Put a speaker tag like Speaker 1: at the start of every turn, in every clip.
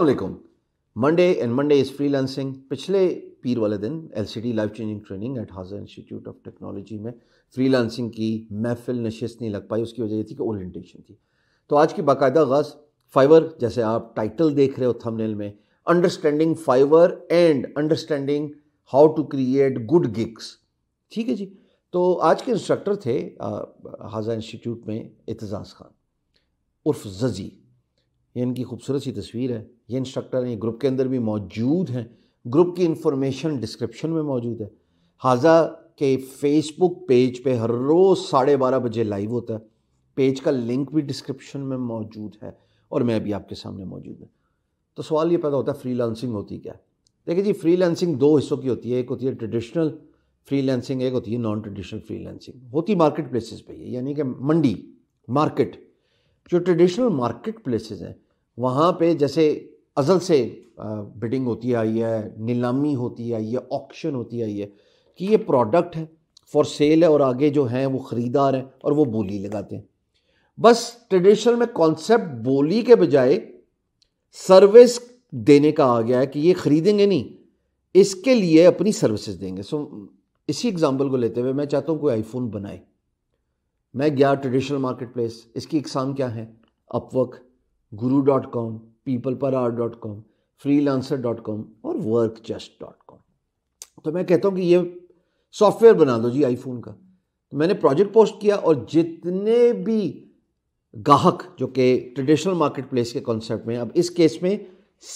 Speaker 1: असलकुम Monday and Monday is free freelancing पीर वाले दिन L C D life changing training at हाजर इंस्टीट्यूट ऑफ टेक्नोलॉजी में फ्री लेंसिंग की महफिल नशस्त नहीं लग पाई उसकी वजह ये थी कि ओरिएंटेशन थी तो आज की बाकायदा गज़ फाइवर जैसे आप टाइटल देख रहे हो थंबनेल में understanding Fiverr and understanding how to create good gigs ठीक है जी तो आज के इंस्ट्रक्टर थे हाजा इंस्टीट्यूट में एतजाज़ खान उर्फ जजी ये इनकी खूबसूरत सी तस्वीर है ये इंस्ट्रक्टर हैं ये ग्रुप के अंदर भी मौजूद हैं ग्रुप की इंफॉर्मेशन डिस्क्रिप्शन में मौजूद है हाजा के फेसबुक पेज पे हर रोज़ साढ़े बारह बजे लाइव होता है पेज का लिंक भी डिस्क्रिप्शन में मौजूद है और मैं भी आपके सामने मौजूद हूँ तो सवाल ये पैदा होता है फ्री लांसिंग होती क्या देखिए जी फ्री लेंसिंग दो हिस्सों की होती है एक होती है ट्रेडिशनल लेंसिंग एक होती है नॉन ट्रेडिशनल लेंसिंग होती मार्केट प्लेसिस पर यानी कि मंडी मार्केट जो ट्रेडिशनल मार्केट प्लेसेस हैं वहाँ पे जैसे अज़ल से बिडिंग होती आई है नीलामी होती आई है ऑक्शन होती आई है कि ये प्रोडक्ट है फॉर सेल है और आगे जो हैं वो ख़रीदार हैं और वो बोली लगाते हैं बस ट्रेडिशनल में कॉन्सेप्ट बोली के बजाय सर्विस देने का आ गया है कि ये ख़रीदेंगे नहीं इसके लिए अपनी सर्विसेज देंगे सो so, इसी एग्ज़ाम्पल को लेते हुए मैं चाहता हूँ कोई आईफोन बनाए मैं गया ट्रेडिशनल मार्केट प्लेस इसकी इकसाम क्या है Upwork Guru dot com people per hour dot com freelancer dot com और वर्क जस्ट डॉट कॉम तो मैं कहता हूँ कि ये सॉफ्टवेयर बना दो जी आईफोन का तो मैंने प्रोजेक्ट पोस्ट किया और जितने भी गाहक जो कि ट्रेडिशनल मार्केट प्लेस के कॉन्सेप्ट में अब इस केस में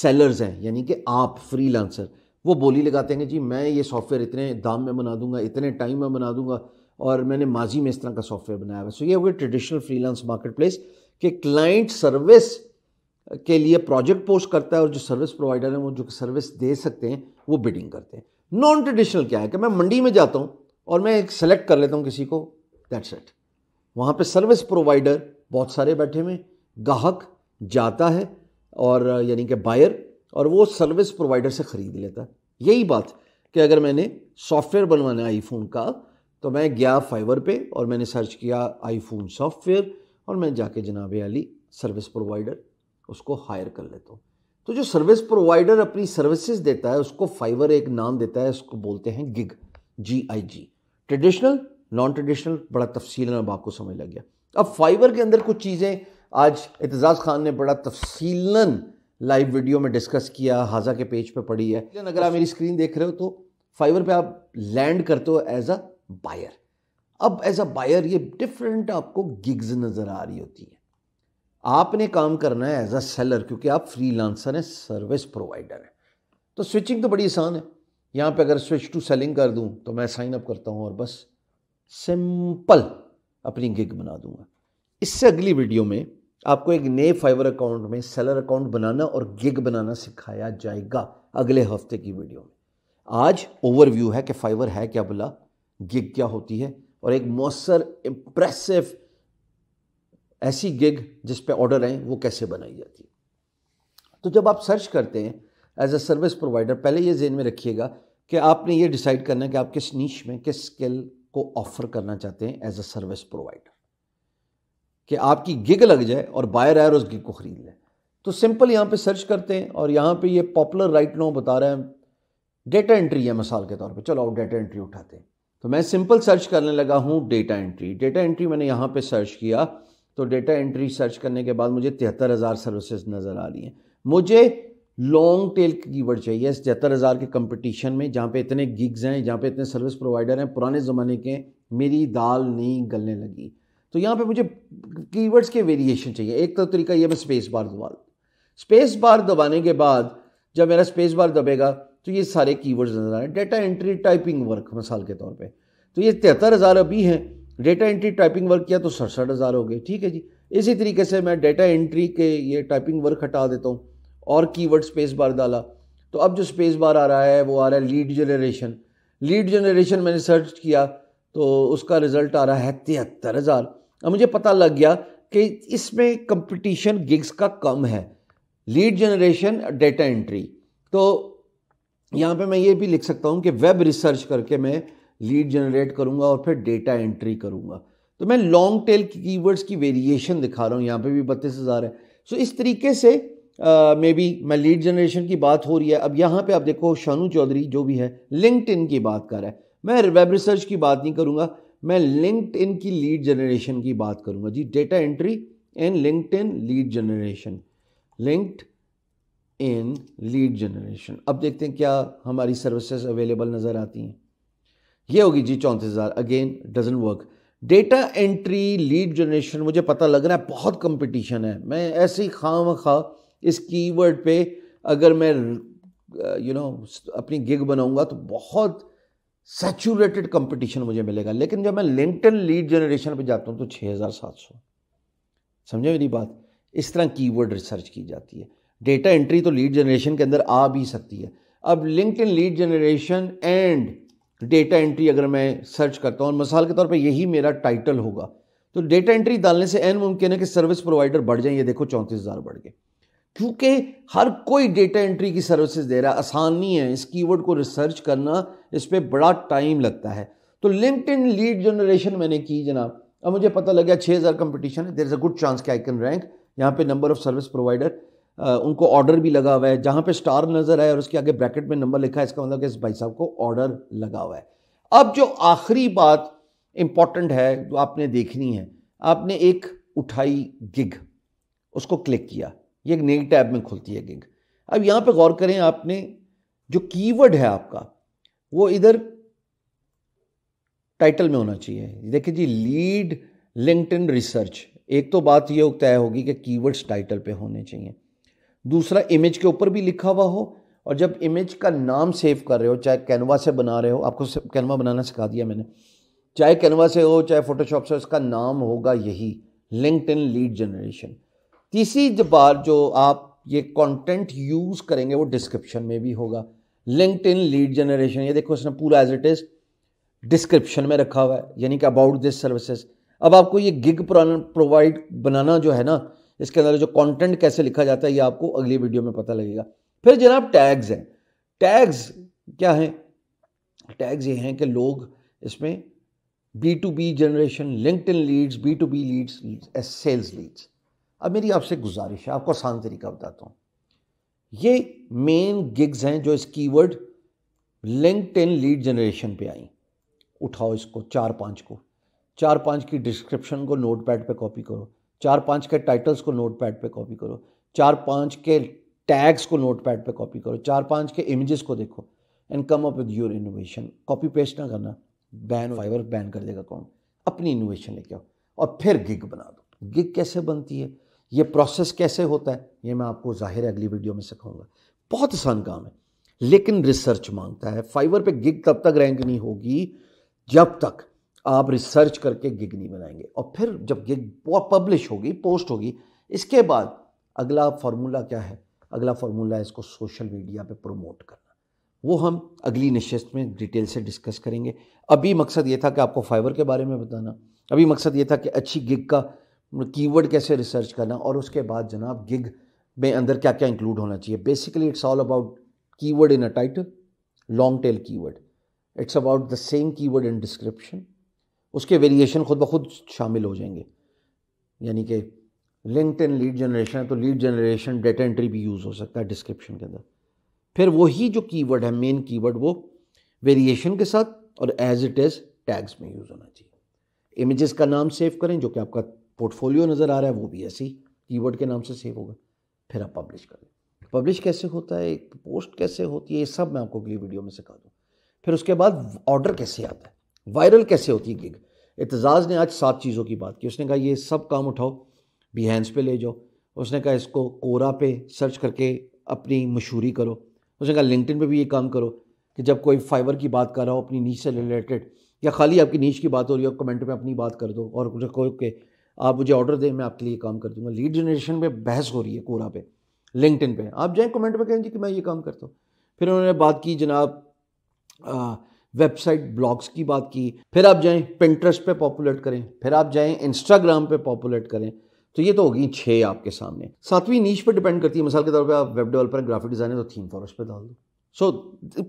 Speaker 1: सेलर्स हैं यानी कि आप फ्री लांसर वो बोली लगाते हैं कि जी मैं ये सॉफ्टवेयर इतने दाम में बना दूंगा इतने टाइम में बना दूंगा और मैंने माजी में इस तरह का सॉफ्टवेयर बनाया हुआ सो ये हो गया ट्रेडिशनल फ्रीलांस मार्केट प्लेस कि क्लाइंट सर्विस के लिए प्रोजेक्ट पोस्ट करता है और जो सर्विस प्रोवाइडर हैं वो जो सर्विस दे सकते हैं वो बिडिंग करते हैं नॉन ट्रेडिशनल क्या है कि मैं मंडी में जाता हूँ और मैं एक सेलेक्ट कर लेता हूँ किसी को दैट्स इट वहाँ पे सर्विस प्रोवाइडर बहुत सारे बैठे हुए गाहक जाता है और यानी कि बायर और वो सर्विस प्रोवाइडर से ख़रीद लेता है यही बात कि अगर मैंने सॉफ्टवेयर बनवाना आईफोन का तो मैं गया फाइवर पे और मैंने सर्च किया आईफोन सॉफ्टवेयर और मैं जाके जनाब अली सर्विस प्रोवाइडर उसको हायर कर लेता हूँ तो जो सर्विस प्रोवाइडर अपनी सर्विसेज देता है उसको फाइवर एक नाम देता है उसको बोलते हैं gig G I G traditional non traditional बड़ा तफसील अब आपको समझ लग गया अब फाइवर के अंदर कुछ चीज़ें आज एतजाज़ खान ने बड़ा तफसीला लाइव वीडियो में डिस्कस किया हाजा के पेज पे पड़ी है लेकिन अगर आप मेरी स्क्रीन देख रहे हो तो फाइवर पे आप लैंड करते हो एज अ बायर अब एज अ बायर ये डिफरेंट आपको गिग्स नज़र आ रही होती हैं आपने काम करना है एज अ सेलर क्योंकि आप फ्री हैं सर्विस प्रोवाइडर हैं तो स्विचिंग तो बड़ी आसान है यहाँ पे अगर स्विच टू सेलिंग कर दूँ तो मैं साइन अप करता हूँ और बस सिंपल अपनी गिग बना दूंगा इससे अगली वीडियो में आपको एक नए फाइवर अकाउंट में सेलर अकाउंट बनाना और गिग बनाना सिखाया जाएगा अगले हफ्ते की वीडियो में आज ओवरव्यू है कि फाइवर है क्या बोला गिग क्या होती है और एक मौसर इम्प्रेसिव ऐसी गिग जिस पे ऑर्डर आए वो कैसे बनाई जाती है तो जब आप सर्च करते हैं एज अ सर्विस प्रोवाइडर पहले ये जेन में रखिएगा कि आपने ये डिसाइड करना है कि आप किस नीच में किस स्किल को ऑफ़र करना चाहते हैं एज अ सर्विस प्रोवाइडर कि आपकी गिग लग जाए और बायर आयर उस गिग को ख़रीद लें तो सिंपल यहाँ पे सर्च करते हैं और यहाँ पे ये पॉपुलर राइट नो बता रहे हैं डेटा एंट्री है मिसाल के तौर पे चलो आप डेटा एंट्री उठाते हैं तो मैं सिंपल सर्च करने लगा हूँ डेटा एंट्री डेटा एंट्री मैंने यहाँ पे सर्च किया तो डेटा एंट्री सर्च करने के बाद मुझे तिहत्तर हज़ार सर्विसेज नज़र आ रही हैं मुझे लॉन्ग टेल की वर्ड चाहिए इस तिहत्तर हज़ार के कंपटीशन में जहाँ पे इतने गिग्स हैं जहाँ पे इतने सर्विस प्रोवाइडर हैं पुराने ज़माने के मेरी दाल नहीं गलने लगी तो यहाँ पे मुझे कीवर्ड्स के वेरिएशन चाहिए एक तो तरीका ये मैं स्पेस बार दबा स्पेस बार दबाने के बाद जब मेरा स्पेस बार दबेगा तो ये सारे कीवर्ड्स नज़र आ रहे हैं डेटा एंट्री टाइपिंग वर्क मिसाल के तौर पे तो ये तिहत्तर हज़ार अभी हैं डेटा एंट्री टाइपिंग वर्क किया तो सड़सठ हज़ार हो गए ठीक है जी इसी तरीके से मैं डेटा एंट्री के ये टाइपिंग वर्क हटा देता हूँ और कीवर्ड स्पेस बार डाला तो अब जो स्पेस बार आ रहा है वो आ रहा है लीड जनरेशन लीड जनरेशन मैंने सर्च किया तो उसका रिज़ल्ट आ रहा है तिहत्तर हज़ार मुझे पता लग गया कि इसमें कंपटीशन गिग्स का कम है लीड जनरेशन डेटा एंट्री तो यहाँ पे मैं ये भी लिख सकता हूँ कि वेब रिसर्च करके मैं लीड जनरेट करूँगा और फिर डेटा एंट्री करूँगा तो मैं लॉन्ग टेल की कीवर्ड्स की वेरिएशन दिखा रहा हूँ यहाँ पे भी बत्तीस हज़ार है सो so, इस तरीके से मे बी मैं लीड जनरेशन की बात हो रही है अब यहाँ पे आप देखो शानू चौधरी जो भी है लिंकड की बात कर रहा है मैं वेब रिसर्च की बात नहीं करूँगा मैं लिंक्ड इन की लीड जनरेशन की बात करूँगा जी data entry and LinkedIn lead generation LinkedIn lead generation अब देखते हैं क्या हमारी सर्विसेज अवेलेबल नज़र आती हैं ये होगी जी चौंतीस हज़ार again doesn't work data entry lead generation मुझे पता लग रहा है बहुत कंपटीशन है मैं ऐसे ही खाम खा इस कीवर्ड पे अगर मैं यू uh, नो know, अपनी गिग बनाऊंगा तो बहुत सेचूरेटेड कंपटीशन मुझे मिलेगा लेकिन जब मैं लिंकटन लीड जनरेशन पे जाता हूँ तो 6700 समझे मेरी बात इस तरह कीवर्ड रिसर्च की जाती है डेटा एंट्री तो लीड जनरेशन के अंदर आ भी सकती है अब इन lead generation and data entry अगर मैं सर्च करता हूँ और मिसाल के तौर पर यही मेरा टाइटल होगा तो डेटा एंट्री डालने से एन मुमकिन है कि सर्विस प्रोवाइडर बढ़ जाए ये देखो चौंतीस हज़ार बढ़ गए क्योंकि हर कोई डेटा एंट्री की सर्विसेज दे रहा है आसान नहीं है इस कीवर्ड को रिसर्च करना इस पर बड़ा टाइम लगता है तो लिंकड इन लीड जनरेशन मैंने की जनाब अब मुझे पता लग गया छः हज़ार कम्पटिशन है there is a good chance के आई कैन रैंक यहाँ पे नंबर ऑफ़ सर्विस प्रोवाइडर उनको ऑर्डर भी लगा हुआ है जहाँ पे स्टार नज़र आए और उसके आगे ब्रैकेट में नंबर लिखा है इसका मतलब कि इस भाई साहब को ऑर्डर लगा हुआ है अब जो आखिरी बात इम्पॉर्टेंट है जो आपने देखनी है आपने एक उठाई गिग उसको क्लिक किया ये एक नई टैब में खुलती है गिग अब यहाँ पे गौर करें आपने जो कीवर्ड है आपका वो इधर टाइटल में होना चाहिए देखिए जी लीड लिंक्डइन रिसर्च एक तो बात ये तय होगी कि कीवर्ड्स टाइटल पे होने चाहिए दूसरा इमेज के ऊपर भी लिखा हुआ हो और जब इमेज का नाम सेव कर रहे हो चाहे कैनवा से बना रहे हो आपको कैनवा बनाना सिखा दिया मैंने चाहे कैनवा से हो चाहे फोटोशॉप से हो उसका नाम होगा यही इन लीड जनरेशन तीसरी बार जो आप ये कंटेंट यूज़ करेंगे वो डिस्क्रिप्शन में भी होगा लिंकड इन लीड जनरेशन ये देखो इसने पूरा एज इट इज़ डिस्क्रिप्शन में रखा हुआ है यानी कि अबाउट दिस सर्विसेज अब आपको ये गिग प्रोवाइड बनाना जो है ना इसके अंदर जो कंटेंट कैसे लिखा जाता है ये आपको अगली वीडियो में पता लगेगा फिर जनाब टैग्स हैं टैग्स क्या हैं टैग्स ये हैं कि लोग इसमें B to B generation LinkedIn leads B to B leads sales leads अब मेरी आपसे गुजारिश है आपको आसान तरीका बताता हूँ ये मेन गिग्स हैं जो इस keyword LinkedIn lead generation पे आई उठाओ इसको चार पाँच को चार पाँच की डिस्क्रिप्शन को नोट पैड पर कॉपी करो चार पाँच के टाइटल्स को नोट पैड पर कॉपी करो चार पाँच के टैग्स को नोट पैड पर कॉपी करो चार पाँच के इमेजेस को देखो and come up with your innovation copy paste ना करना बैन फाइवर बैन कर देगा कौन अपनी इनोवेशन लेके आओ और फिर गिग बना दो गिग कैसे बनती है ये प्रोसेस कैसे होता है ये मैं आपको ज़ाहिर अगली वीडियो में सिखाऊंगा बहुत आसान काम है लेकिन रिसर्च मांगता है फाइबर पे गिग तब तक रैंक नहीं होगी जब तक आप रिसर्च करके गिग नहीं बनाएंगे और फिर जब गिग पब्लिश होगी पोस्ट होगी इसके बाद अगला फार्मूला क्या है अगला फार्मूला है इसको सोशल मीडिया पे प्रमोट करना वो हम अगली नशस्त में डिटेल से डिस्कस करेंगे अभी मकसद ये था कि आपको फाइबर के बारे में बताना अभी मकसद ये था कि अच्छी गिग का कीवर्ड कैसे रिसर्च करना और उसके बाद जनाब गिग में अंदर क्या क्या इंक्लूड होना चाहिए basically it's all about keyword in a title long tail keyword it's about the same keyword in description उसके वेरिएशन खुद ब खुद शामिल हो जाएंगे यानी कि लिंकड इन लीड जनरेशन है तो लीड जनरेशन डेटा एंट्री भी यूज़ हो सकता है डिस्क्रिप्शन के अंदर फिर वही जो कीवर्ड है मेन कीवर्ड वो वेरिएशन के साथ और एज इट इज़ टैग्स में यूज़ होना चाहिए इमेजेस का नाम सेव करें जो कि आपका पोर्टफोलियो नज़र आ रहा है वो भी ऐसे ही कीवर्ड के नाम से सेव होगा फिर आप पब्लिश कर लें पब्लिश कैसे होता है एक पोस्ट कैसे होती है ये सब मैं आपको अगली वीडियो में सिखा दूँ फिर उसके बाद ऑर्डर कैसे आता है वायरल कैसे होती है गिग एतजाज़ ने आज सात चीज़ों की बात की उसने कहा ये सब काम उठाओ बिहेंस पे ले जाओ उसने कहा इसको कोरा पे सर्च करके अपनी मशहूरी करो उसने कहा लिंकटिन पे भी ये काम करो कि जब कोई फाइबर की बात कर रहा हो अपनी नीच से रिलेटेड या खाली आपकी नीच की बात हो रही हो कमेंट में अपनी बात कर दो और कोई के आप मुझे ऑर्डर दें मैं आपके लिए काम कर दूंगा लीड जनरेशन पे बहस हो रही है कोरा पे लिंकड पे आप जाए कमेंट में कहें कि मैं ये काम करता हूँ फिर उन्होंने बात की जनाब वेबसाइट ब्लॉग्स की बात की फिर आप जाएँ पिंट्रस्ट पे पॉपुलेट करें फिर आप जाएँ इंस्टाग्राम पे पॉपुलेट करें तो ये तो होगी छः आपके सामने सातवीं नीच पर डिपेंड करती है मिसाल के तौर पर आप वेब डेवलपर ग्राफिक डिज़ाइनर तो थीम फॉरेस्ट पर डाल दो सो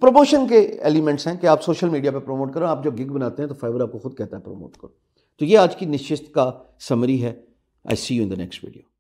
Speaker 1: प्रमोशन के एलिमेंट्स हैं कि आप सोशल मीडिया पर प्रमोट करो आप जो गिग बनाते हैं तो फाइवर आपको खुद कहता है प्रमोट करो तो ये आज की निश्चित का समरी है I see you in the next video